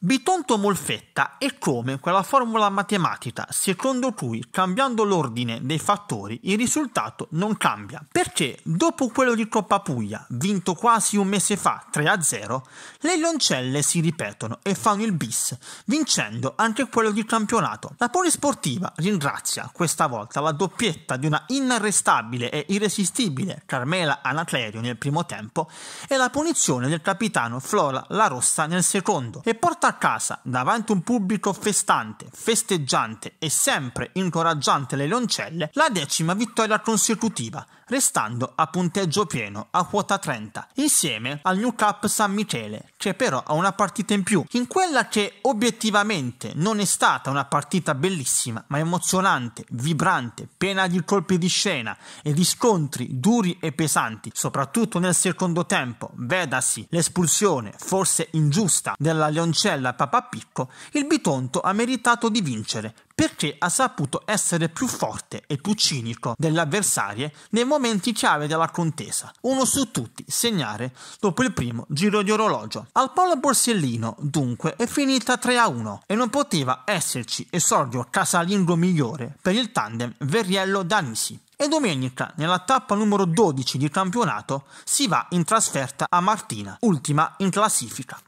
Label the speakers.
Speaker 1: Bitonto Molfetta è come quella formula matematica secondo cui cambiando l'ordine dei fattori il risultato non cambia, perché dopo quello di Coppa Puglia, vinto quasi un mese fa 3-0, le loncelle si ripetono e fanno il bis, vincendo anche quello di campionato. La polisportiva ringrazia questa volta la doppietta di una inarrestabile e irresistibile Carmela Anaclerio nel primo tempo e la punizione del capitano Flora La Rossa nel secondo e porta a casa, davanti a un pubblico festante, festeggiante e sempre incoraggiante le Leoncelle, la decima vittoria consecutiva, restando a punteggio pieno a quota 30, insieme al New Cup San Michele, che però ha una partita in più, in quella che obiettivamente non è stata una partita bellissima, ma emozionante, vibrante, piena di colpi di scena e di scontri duri e pesanti, soprattutto nel secondo tempo, vedasi l'espulsione, forse ingiusta, della Leoncella Papapicco, il Bitonto ha meritato di vincere perché ha saputo essere più forte e più cinico dell'avversario nei momenti chiave della contesa, uno su tutti, segnare dopo il primo giro di orologio. Al Polo Borsellino, dunque, è finita 3-1 e non poteva esserci esordio casalingo migliore per il tandem Verriello-Danisi. E domenica, nella tappa numero 12 di campionato, si va in trasferta a Martina, ultima in classifica.